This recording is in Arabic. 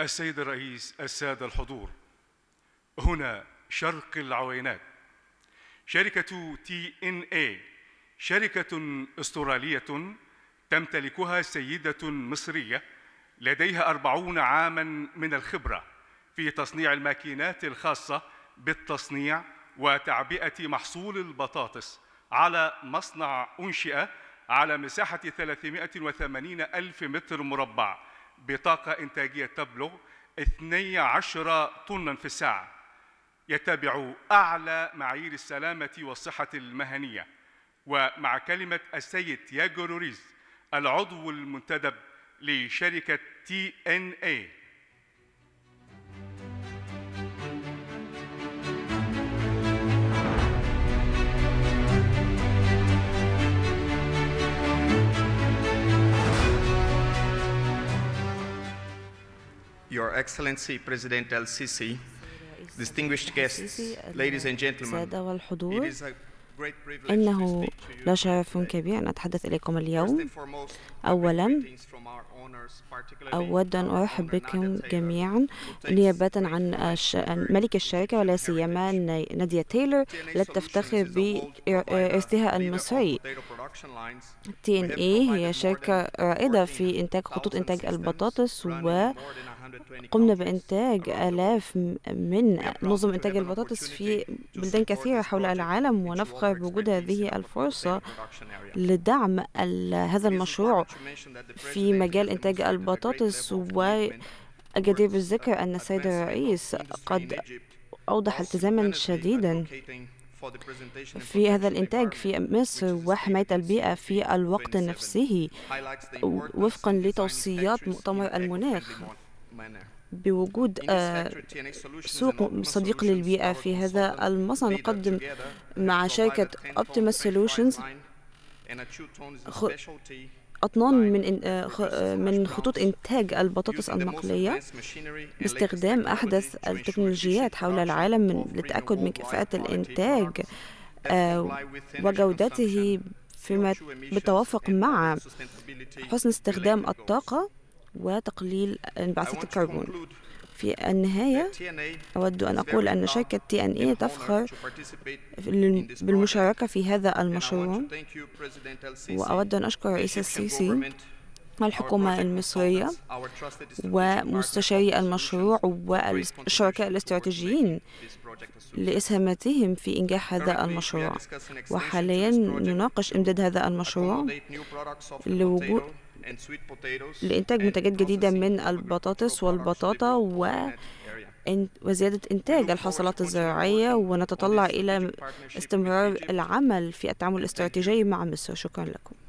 السيد الرئيس السادة الحضور هنا شرق العوينات شركة تي إن إي شركة استرالية تمتلكها سيدة مصرية لديها أربعون عاماً من الخبرة في تصنيع الماكينات الخاصة بالتصنيع وتعبئة محصول البطاطس على مصنع أنشئ على مساحة 380 ألف متر مربع بطاقة إنتاجية تبلغ 12 طنا في الساعة يتبع أعلى معايير السلامة والصحة المهنية ومع كلمة السيد ياجوروريز العضو المنتدب لشركة تي ان إيه Excellency President El-Sisi, distinguished guests, ladies and gentlemen, it is a إنه لا شرف كبير أن أتحدث إليكم اليوم أولا أود أن أرحب بكم جميعا نيابة عن ملك الشركة ولا سيما نادية تايلر التي تفتخر بإرثها المصري تي ان اي هي شركة رائدة في إنتاج خطوط إنتاج البطاطس و قمنا بإنتاج آلاف من نظم إنتاج البطاطس في بلدان كثيرة حول العالم ونفخر بوجود هذه الفرصة لدعم هذا المشروع في مجال إنتاج البطاطس و الجدير بالذكر uh, أن السيد الرئيس قد أوضح التزاما شديدا في هذا الإنتاج في مصر وحماية البيئة في الوقت نفسه وفقا لتوصيات مؤتمر المناخ بوجود آه، سوق صديق للبيئة في هذا المصنع نقدم مع شركة Optimus Solutions أطنان من آه، آه، من خطوط إنتاج البطاطس المقلية باستخدام أحدث التكنولوجيات حول العالم من للتأكد من كفاءة الإنتاج وجودته فيما بالتوافق مع حسن استخدام الطاقة وتقليل انبعاثات الكربون في النهاية أود أن أقول أن شركة تي أن إيه تفخر بالمشاركة في هذا المشروع وأود أن أشكر رئيس السيسي الحكومة المصرية ومستشاري المشروع والشركاء الاستراتيجيين لإسهاماتهم في إنجاح هذا المشروع وحاليا نناقش إمداد هذا المشروع لوجود لإنتاج منتجات جديدة من البطاطس والبطاطا و وزيادة إنتاج الحاصلات الزراعية ونتطلع إلى استمرار العمل في التعامل الاستراتيجي مع مصر شكرا لكم